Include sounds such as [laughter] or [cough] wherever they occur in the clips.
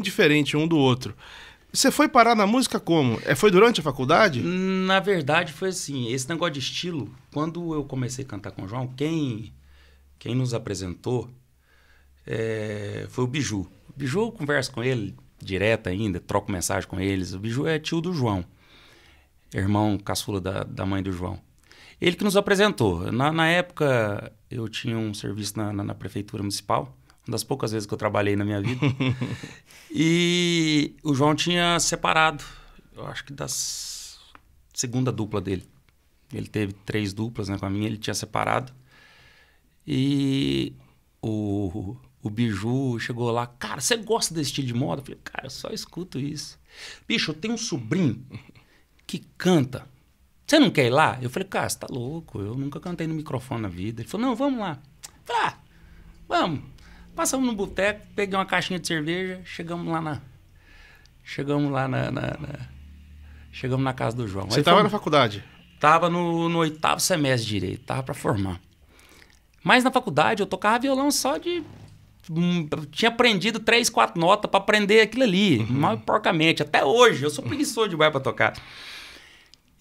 indiferente um do outro. Você foi parar na música como? É, foi durante a faculdade? Na verdade, foi assim. Esse negócio de estilo, quando eu comecei a cantar com o João, quem, quem nos apresentou é, foi o Biju. O Biju, eu converso com ele direto ainda, troco mensagem com eles. O Biju é tio do João, irmão caçula da, da mãe do João. Ele que nos apresentou. Na, na época, eu tinha um serviço na, na, na prefeitura municipal, uma das poucas vezes que eu trabalhei na minha vida. [laughs] E o João tinha separado, eu acho que da segunda dupla dele. Ele teve três duplas né, com a minha, ele tinha separado. E o, o Biju chegou lá, cara, você gosta desse estilo de moda? Eu falei, cara, eu só escuto isso. Bicho, eu tenho um sobrinho que canta. Você não quer ir lá? Eu falei, cara, você tá louco, eu nunca cantei no microfone na vida. Ele falou, não, vamos lá. Eu falei, ah, vamos. Passamos no boteco, peguei uma caixinha de cerveja, chegamos lá na. Chegamos lá na. na, na chegamos na casa do João. Você estava na faculdade? Tava no, no oitavo semestre de direito, tava para formar. Mas na faculdade eu tocava violão só de. Hum, tinha aprendido três, quatro notas para aprender aquilo ali, uhum. mal porcamente. Até hoje, eu sou preguiçoso demais para tocar.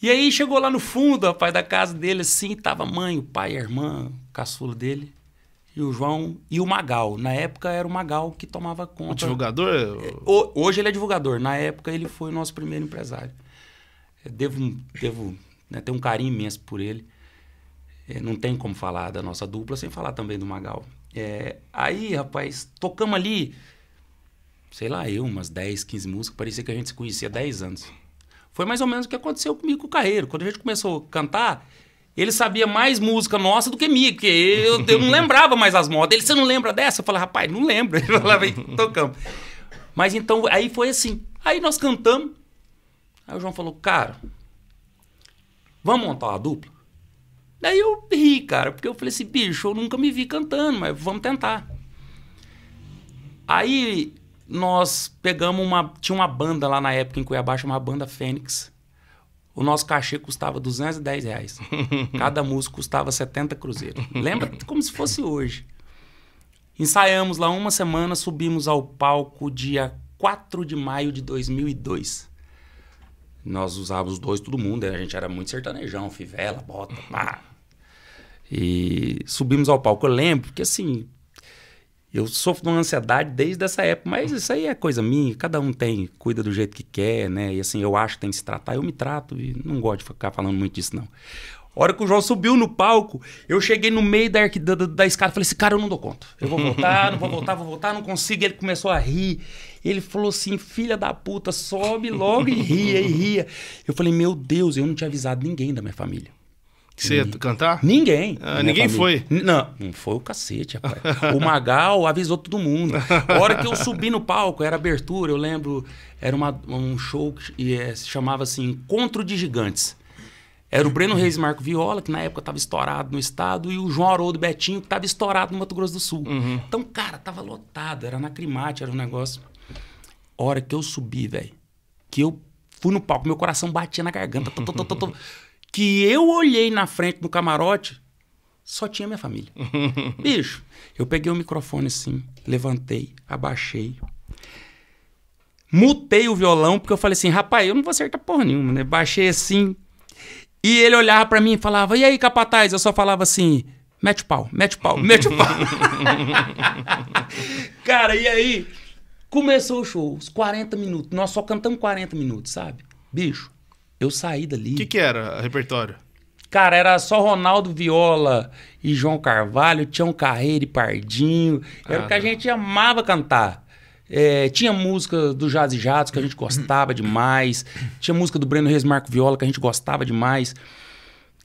E aí chegou lá no fundo, rapaz, da casa dele, assim, tava mãe, o pai, a irmã, o caçulo dele e o João e o Magal. Na época era o Magal que tomava conta. O divulgador? Hoje ele é divulgador. Na época ele foi o nosso primeiro empresário. Eu devo, devo né, ter um carinho imenso por ele. É, não tem como falar da nossa dupla sem falar também do Magal. É, aí, rapaz, tocamos ali, sei lá, eu, umas 10, 15 músicas. Parecia que a gente se conhecia há 10 anos. Foi mais ou menos o que aconteceu comigo com o Carreiro. Quando a gente começou a cantar, ele sabia mais música nossa do que minha, porque eu, eu não lembrava mais as modas. Ele, você não lembra dessa? Eu falei, rapaz, não lembro. [laughs] Ele falava, tocando. Mas então, aí foi assim. Aí nós cantamos. Aí o João falou, cara, vamos montar uma dupla? Daí eu ri, cara, porque eu falei assim, bicho, eu nunca me vi cantando, mas vamos tentar. Aí nós pegamos uma. Tinha uma banda lá na época em Cuiabá, chamada Banda Fênix o nosso cachê custava 210 reais. [laughs] Cada músico custava 70 cruzeiros. Lembra como se fosse hoje. Ensaiamos lá uma semana, subimos ao palco dia 4 de maio de 2002. Nós usávamos dois, todo mundo. Né? A gente era muito sertanejão, fivela, bota, pá. E subimos ao palco. Eu lembro, que assim, eu sofro de uma ansiedade desde essa época, mas isso aí é coisa minha, cada um tem, cuida do jeito que quer, né? E assim, eu acho que tem que se tratar, eu me trato e não gosto de ficar falando muito disso, não. A hora que o João subiu no palco, eu cheguei no meio da, da, da escada, falei, esse assim, cara eu não dou conta. Eu vou voltar, não vou voltar, vou voltar, não consigo. Ele começou a rir. Ele falou assim, filha da puta, sobe logo e ria, e ria. Eu falei, meu Deus, eu não tinha avisado ninguém da minha família que você ia cantar? Ninguém. Ah, ninguém família. foi. Não, não foi o cacete, rapaz. o [laughs] Magal avisou todo mundo. A hora que eu subi no palco, era abertura, eu lembro, era uma, um show que é, se chamava assim Encontro de Gigantes. Era o Breno Reis Marco Viola, que na época estava estourado no estado, e o João Haroldo Betinho, que estava estourado no Mato Grosso do Sul. Uhum. Então, cara, tava lotado, era na Crimate, era um negócio. A hora que eu subi, velho, que eu fui no palco, meu coração batia na garganta. Tô, tô, tô, que eu olhei na frente do camarote, só tinha minha família. [laughs] Bicho, eu peguei o microfone assim, levantei, abaixei. Mutei o violão, porque eu falei assim, rapaz, eu não vou acertar porra nenhuma, né? Baixei assim. E ele olhava para mim e falava, e aí, capataz? Eu só falava assim, mete o pau, mete o pau, [laughs] mete o pau. [laughs] Cara, e aí? Começou o show, os 40 minutos. Nós só cantamos 40 minutos, sabe? Bicho, eu saí dali. O que, que era repertório? Cara, era só Ronaldo Viola e João Carvalho, Tião Carreiro e Pardinho. Era ah, o que a gente amava cantar. É, tinha música do Jazz e Jatos que a gente gostava demais. Tinha música do Breno Reis Marco Viola que a gente gostava demais.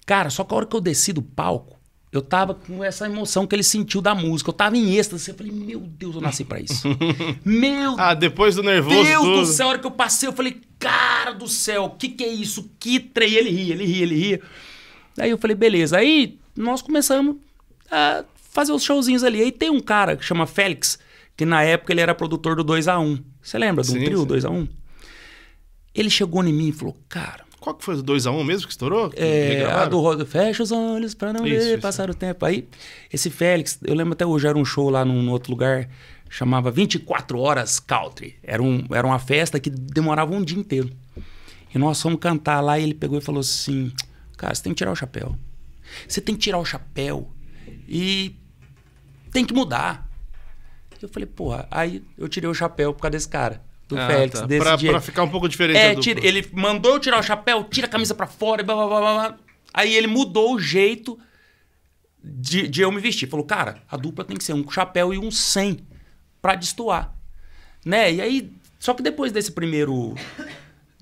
Cara, só que a hora que eu desci do palco, eu tava com essa emoção que ele sentiu da música. Eu tava em êxtase. Eu falei, meu Deus, eu nasci pra isso. [laughs] meu Ah, depois do nervoso. Meu Deus tudo. do céu, a hora que eu passei, eu falei, cara do céu, o que, que é isso? Que trem? Ele ria, ele ria, ele ria. Aí eu falei, beleza. Aí nós começamos a fazer os showzinhos ali. Aí tem um cara que chama Félix, que na época ele era produtor do 2x1. Você lembra do um trio 2x1? Ele chegou em mim e falou, cara... Qual que foi o 2x1 mesmo que estourou? Que é, a do Roda. Fecha os olhos pra não isso, ver isso, passar o tempo. Aí, esse Félix, eu lembro até hoje, era um show lá num outro lugar chamava 24 Horas Country. Era, um, era uma festa que demorava um dia inteiro. E nós fomos cantar lá e ele pegou e falou assim: Cara, você tem que tirar o chapéu. Você tem que tirar o chapéu e tem que mudar. Eu falei, porra, aí eu tirei o chapéu por causa desse cara. Do ah, tá. Félix, tá. desse pra, dia. pra ficar um pouco diferente. É, tira, ele mandou eu tirar o chapéu, tira a camisa pra fora, blá, blá, blá, blá. Aí ele mudou o jeito de, de eu me vestir. Falou, cara, a dupla tem que ser um com chapéu e um sem para destoar. Né? E aí, só que depois desse primeiro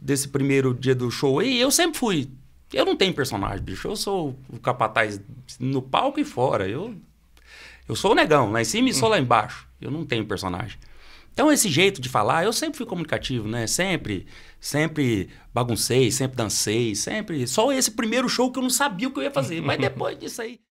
desse primeiro dia do show aí, eu sempre fui eu não tenho personagem, bicho. Eu sou o capataz no palco e fora. Eu, eu sou o negão, lá em cima e sou lá embaixo. Eu não tenho personagem. Então, esse jeito de falar, eu sempre fui comunicativo, né? Sempre, sempre baguncei, sempre dancei, sempre. Só esse primeiro show que eu não sabia o que eu ia fazer. Mas [laughs] depois disso aí.